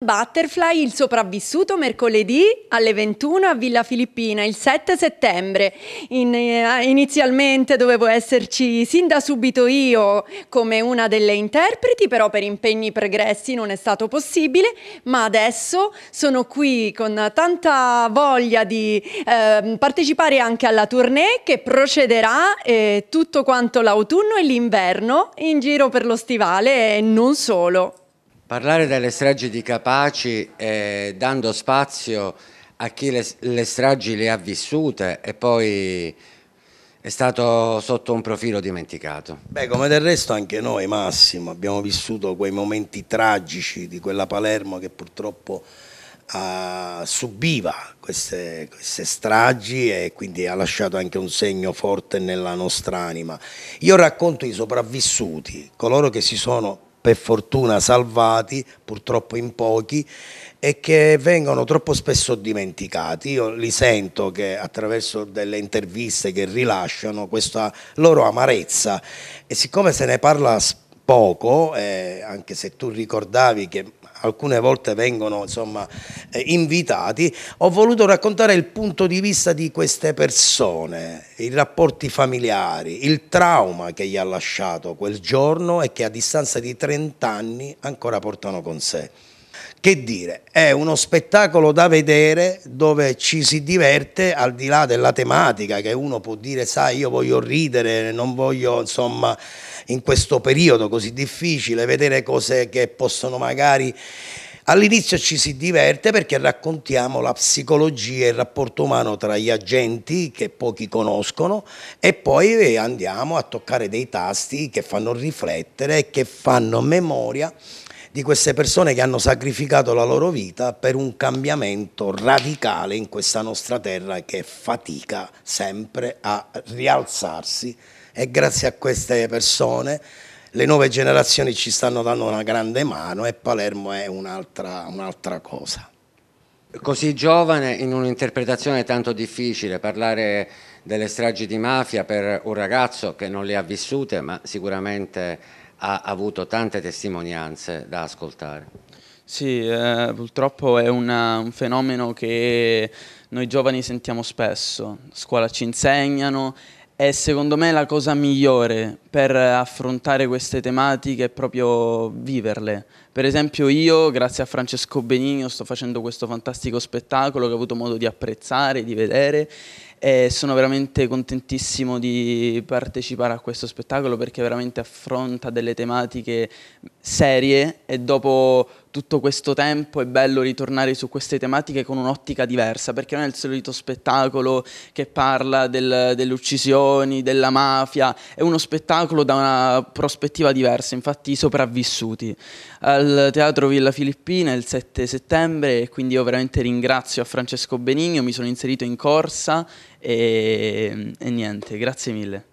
Butterfly, il sopravvissuto mercoledì alle 21 a Villa Filippina, il 7 settembre. In, eh, inizialmente dovevo esserci sin da subito io come una delle interpreti, però per impegni pregressi non è stato possibile, ma adesso sono qui con tanta voglia di eh, partecipare anche alla tournée che procederà eh, tutto quanto l'autunno e l'inverno in giro per lo stivale e non solo. Parlare delle stragi di Capaci eh, dando spazio a chi le, le, stragi le ha vissute e poi è stato sotto un profilo dimenticato. Beh, come del resto anche noi Massimo abbiamo vissuto quei momenti tragici di quella Palermo che purtroppo eh, subiva queste, queste stragi e quindi ha lasciato anche un segno forte nella nostra anima. Io racconto i sopravvissuti, coloro che si sono per fortuna salvati, purtroppo in pochi, e che vengono troppo spesso dimenticati. Io li sento che attraverso delle interviste che rilasciano questa loro amarezza e siccome se ne parla poco, eh, anche se tu ricordavi che alcune volte vengono insomma, eh, invitati, ho voluto raccontare il punto di vista di queste persone, i rapporti familiari, il trauma che gli ha lasciato quel giorno e che a distanza di 30 anni ancora portano con sé. Che dire, è uno spettacolo da vedere dove ci si diverte al di là della tematica che uno può dire, sai, io voglio ridere, non voglio, insomma, in questo periodo così difficile vedere cose che possono magari All'inizio ci si diverte perché raccontiamo la psicologia e il rapporto umano tra gli agenti che pochi conoscono e poi eh, andiamo a toccare dei tasti che fanno riflettere, che fanno memoria di queste persone che hanno sacrificato la loro vita per un cambiamento radicale in questa nostra terra che fatica sempre a rialzarsi e grazie a queste persone le nuove generazioni ci stanno dando una grande mano e Palermo è un'altra un cosa. Così giovane, in un'interpretazione tanto difficile, parlare delle stragi di mafia per un ragazzo che non le ha vissute, ma sicuramente ha avuto tante testimonianze da ascoltare. Sì, eh, purtroppo è una, un fenomeno che noi giovani sentiamo spesso, a scuola ci insegnano e secondo me la cosa migliore per affrontare queste tematiche è proprio viverle, per esempio io, grazie a Francesco Benigno, sto facendo questo fantastico spettacolo che ho avuto modo di apprezzare, di vedere e sono veramente contentissimo di partecipare a questo spettacolo perché veramente affronta delle tematiche serie e dopo tutto questo tempo è bello ritornare su queste tematiche con un'ottica diversa perché non è il solito spettacolo che parla del, delle uccisioni, della mafia, è uno spettacolo da una prospettiva diversa, infatti i sopravvissuti. Al al Teatro Villa Filippina il 7 settembre e quindi io veramente ringrazio a Francesco Benigno, mi sono inserito in corsa e, e niente, grazie mille.